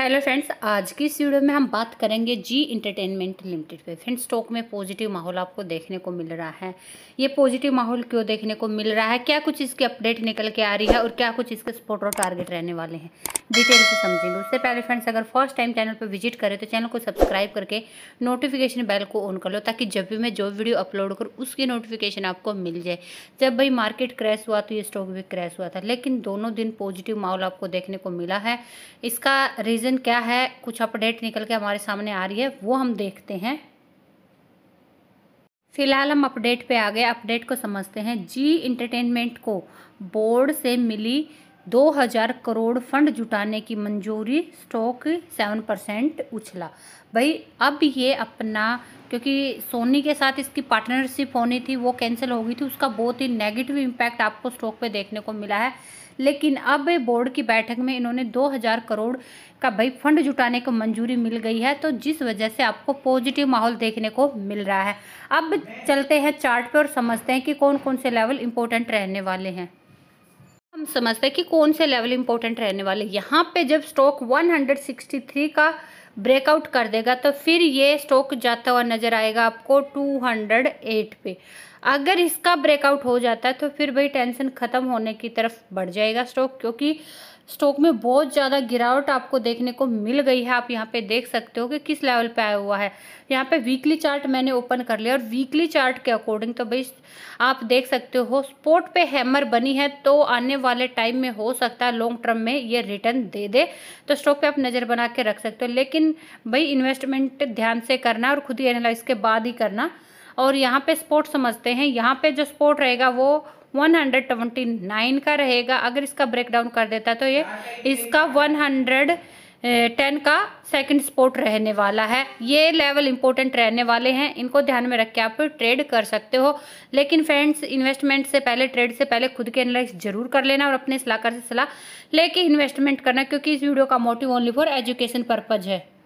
hello friends आज की इस वीडियो में हम बात करेंगे जी इंटरटेनमेंट लिमिटेड पे फ्रेंड्स स्टॉक में पॉजिटिव माहौल आपको देखने को मिल रहा है ये पॉजिटिव माहौल क्यों देखने को मिल रहा है क्या कुछ इसकी अपडेट निकल के आ रही है और क्या कुछ इसके सपोर्ट और टारगेट रहने वाले हैं डिटेल से समझेंगे उससे पहले फ्रेंड्स अगर फर्स्ट टाइम चैनल पर विजिट करें तो चैनल को सब्सक्राइब करके नोटिफिकेशन बेल को ऑन कर लो ताकि जब भी मैं जो वीडियो अपलोड करूँ उसकी नोटिफिकेशन आपको मिल जाए जब भाई मार्केट क्रैश हुआ तो ये स्टॉक भी क्रैश हुआ था लेकिन दोनों दिन पॉजिटिव माहौल आपको देखने को मिला है इसका रीज़न रीज़न क्या है कुछ अपडेट निकल के हमारे सामने आ रही है वो हम देखते हैं फिलहाल हम अपडेट पे आ गए अपडेट को समझते हैं जी इंटरटेनमेंट को बोर्ड से मिली 2000 करोड़ फंड जुटाने की मंजूरी स्टॉक 7 परसेंट उछला भाई अब ये अपना क्योंकि सोनी के साथ इसकी पार्टनरशिप होनी थी वो कैंसिल हो गई थी उसका बहुत ही नेगेटिव इम्पैक्ट आपको स्टॉक पे देखने को मिला है लेकिन अब बोर्ड की बैठक में इन्होंने 2000 करोड़ का भाई फंड जुटाने को मंजूरी मिल गई है तो जिस वजह से आपको पॉजिटिव माहौल देखने को मिल रहा है अब चलते हैं चार्ट पे और समझते हैं कि कौन कौन से लेवल इंपॉर्टेंट रहने वाले हैं हम समझते हैं कि कौन से लेवल इंपॉर्टेंट रहने वाले यहाँ पे जब स्टॉक 163 का ब्रेकआउट कर देगा तो फिर ये स्टॉक जाता हुआ नज़र आएगा आपको 208 पे अगर इसका ब्रेकआउट हो जाता है तो फिर भाई टेंशन ख़त्म होने की तरफ बढ़ जाएगा स्टॉक क्योंकि स्टॉक में बहुत ज़्यादा गिरावट आपको देखने को मिल गई है आप यहाँ पे देख सकते हो कि किस लेवल पे आया हुआ है यहाँ पे वीकली चार्ट मैंने ओपन कर लिया और वीकली चार्ट के अकॉर्डिंग तो भाई आप देख सकते हो स्पोर्ट पे हैमर बनी है तो आने वाले टाइम में हो सकता है लॉन्ग टर्म में ये रिटर्न दे दे तो स्टॉक पे आप नज़र बना के रख सकते हो लेकिन भाई इन्वेस्टमेंट ध्यान से करना और खुद ही एनालाइज के बाद ही करना और यहाँ पे स्पोर्ट समझते हैं यहाँ पे जो स्पोर्ट रहेगा वो 129 का रहेगा अगर इसका ब्रेक डाउन कर देता तो ये इसका 110 टेन का सेकंड स्पोर्ट रहने वाला है ये लेवल इंपॉर्टेंट रहने वाले हैं इनको ध्यान में रख के आप ट्रेड कर सकते हो लेकिन फ्रेंड्स इन्वेस्टमेंट से पहले ट्रेड से पहले खुद के एनालिस जरूर कर लेना और अपने सलाहकार से सलाह लेके इन्वेस्टमेंट करना क्योंकि इस वीडियो का motive only for education purpose है